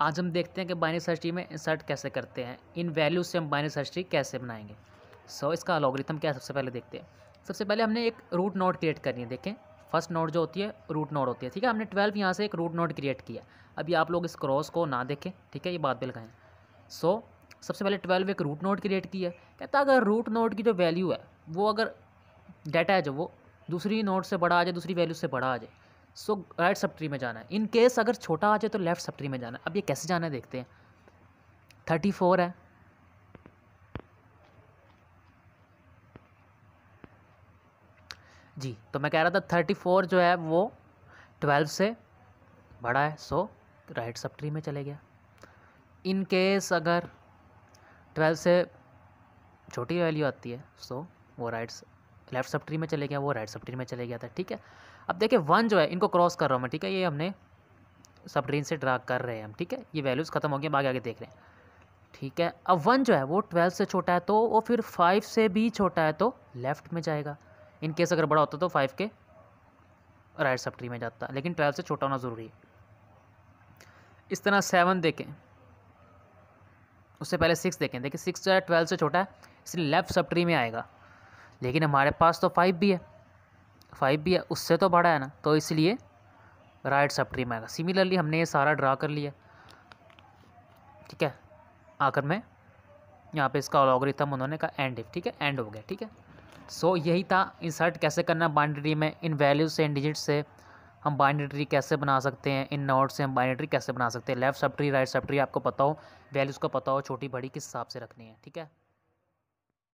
आज हम देखते हैं कि बाइनरी सर्च ट्री में इंसर्ट कैसे करते हैं इन वैल्यूज से हम बाइनरी सर्च ट्री कैसे बनाएंगे सो so, इसका अलॉग्रिथम क्या है सबसे पहले देखते हैं सबसे पहले हमने एक रूट नोड क्रिएट करनी है देखें फर्स्ट नोड जो होती है रूट नोड होती है ठीक है हमने ट्वेल्व यहाँ से एक रूट नोड क्रिएट किया अभी आप लोग इस क्रॉस को ना देखें ठीक है ये बात भी लगाएँ सो सबसे पहले ट्वेल्व एक रूट नोड क्रिएट किया है कहता अगर रूट नोड की जो वैल्यू है वो अगर डाटा है जो वो दूसरी नोट से बड़ा आ जाए दूसरी वैल्यू से बड़ा आ जाए सो राइट सब ट्री में जाना है इन केस अगर छोटा आ जाए तो लेफ्ट सब ट्री में जाना है अब ये कैसे जाना है देखते हैं थर्टी फोर है जी तो मैं कह रहा था थर्टी फोर जो है वो ट्वेल्व से बड़ा है सो राइट सब ट्री में चले गया इन केस अगर ट्वेल्व से छोटी वैल्यू आती है सो वो राइट लेफ्ट सब ट्री में चले गया वो राइट सब ट्री में चले गया था ठीक है अब देखिए वन जो है इनको क्रॉस कर रहा हूँ मैं ठीक है ये हमने सब ट्रेन से ड्रा कर रहे हैं हम ठीक है ये वैल्यूज़ खत्म हो गए आगे आगे देख रहे हैं ठीक है अब वन जो है वो ट्वेल्व से छोटा है तो वो फिर फाइव से भी छोटा है तो लेफ्ट में जाएगा इन केस अगर बड़ा होता तो फाइव के राइट सब ट्री में जाता लेकिन ट्वेल्व से छोटा होना ज़रूरी है इस तरह सेवन देखें उससे पहले सिक्स देखें देखिए सिक्स जो है ट्वेल्व से छोटा है इसलिए लेफ्ट सब ट्री में आएगा लेकिन हमारे पास तो फाइव भी है फाइव भी है उससे तो बड़ा है ना तो इसलिए राइट सब में आएगा सिमिलरली हमने ये सारा ड्रा कर लिया ठीक है आकर में यहाँ पे इसका ऑलोग्रिथम उन्होंने कहा एंड ठीक है एंड हो गया ठीक है सो so, यही था इंसर्ट कैसे करना बाइंड्री में इन वैल्यूज से इन डिजिट से हम बाइंड्री कैसे बना सकते हैं इन नोट से हम बाइंड्री कैसे बना सकते हैं left sub tree right sub tree आपको पता हो वैल्यूज़ को पता हो छोटी बड़ी किस हिसाब से रखनी है ठीक है